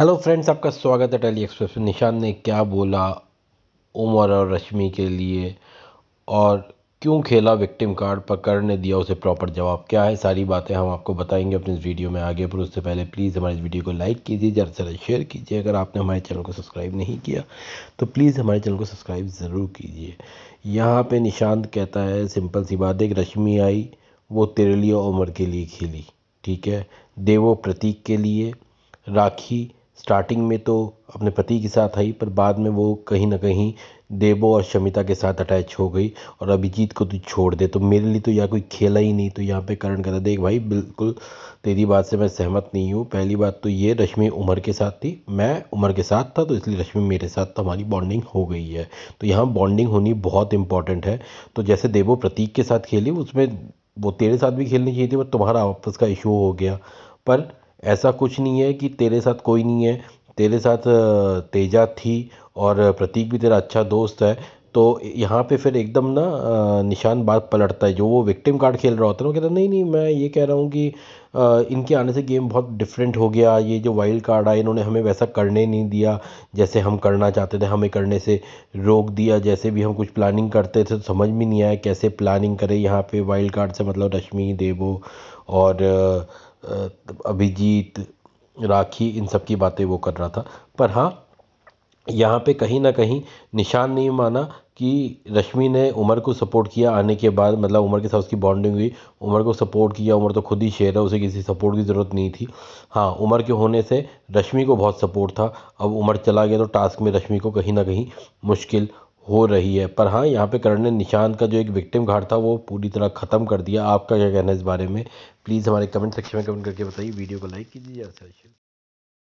hello friends आपका स्वागत है टेली एक्सप्रेस में निशान ने क्या बोला उमर और रश्मि के लिए और क्यों खेला विक्टिम कार्ड पकड़ ने दिया उसे प्रॉपर जवाब क्या है सारी बातें हम आपको बताएंगे अपने इस वीडियो में आगे पर उससे पहले प्लीज़ हमारे इस वीडियो को लाइक कीजिए ज़्यादा से ज़्यादा शेयर कीजिए अगर आपने हमारे चैनल को सब्सक्राइब नहीं किया तो प्लीज़ हमारे चैनल को सब्सक्राइब ज़रूर कीजिए यहाँ पर निशांत कहता है सिंपल सी बात एक रश्मि आई वो तेरे लिए उमर के लिए खेली ठीक है देवो प्रतीक के लिए राखी स्टार्टिंग में तो अपने पति के साथ आई पर बाद में वो कहीं ना कहीं देबो और शमिता के साथ अटैच हो गई और अभिजीत को तू तो छोड़ दे तो मेरे लिए तो यहाँ कोई खेला ही नहीं तो यहाँ पे करण कहता देख भाई बिल्कुल तेरी बात से मैं सहमत नहीं हूँ पहली बात तो ये रश्मि उमर के साथ थी मैं उमर के साथ था तो इसलिए रश्मि मेरे साथ तो हमारी बॉन्डिंग हो गई है तो यहाँ बॉन्डिंग होनी बहुत इंपॉर्टेंट है तो जैसे देवो प्रतीक के साथ खेली उसमें वो तेरे साथ भी खेलनी चाहिए थी पर तुम्हारा आपस का इशू हो गया पर ऐसा कुछ नहीं है कि तेरे साथ कोई नहीं है तेरे साथ तेजा थी और प्रतीक भी तेरा अच्छा दोस्त है तो यहाँ पे फिर एकदम ना निशान बात पलटता है जो वो विक्टिम कार्ड खेल रहा होता है वो कहता है नहीं नहीं मैं ये कह रहा हूँ कि इनके आने से गेम बहुत डिफरेंट हो गया ये जो वाइल्ड कार्ड आए इन्होंने हमें वैसा करने नहीं दिया जैसे हम करना चाहते थे हमें करने से रोक दिया जैसे भी हम कुछ प्लानिंग करते थे तो समझ में नहीं आया कैसे प्लानिंग करें यहाँ पे वाइल्ड कार्ड से मतलब रश्मि देवो और अभिजीत राखी इन सब की बातें वो कर रहा था पर हाँ यहाँ पे कहीं ना कहीं निशान नहीं माना कि रश्मि ने उमर को सपोर्ट किया आने के बाद मतलब उमर के साथ उसकी बॉन्डिंग हुई उमर को सपोर्ट किया उमर तो खुद ही शेर है उसे किसी सपोर्ट की ज़रूरत नहीं थी हाँ उमर के होने से रश्मि को बहुत सपोर्ट था अब उमर चला गया तो टास्क में रश्मि को कहीं ना कहीं मुश्किल हो रही है पर हाँ यहाँ पे करण ने निशान का जो एक विक्टिम घाट था वो पूरी तरह ख़त्म कर दिया आपका क्या कहना है इस बारे में प्लीज़ हमारे कमेंट सेक्शन में कमेंट करके बताइए वीडियो को लाइक कीजिए या शेयर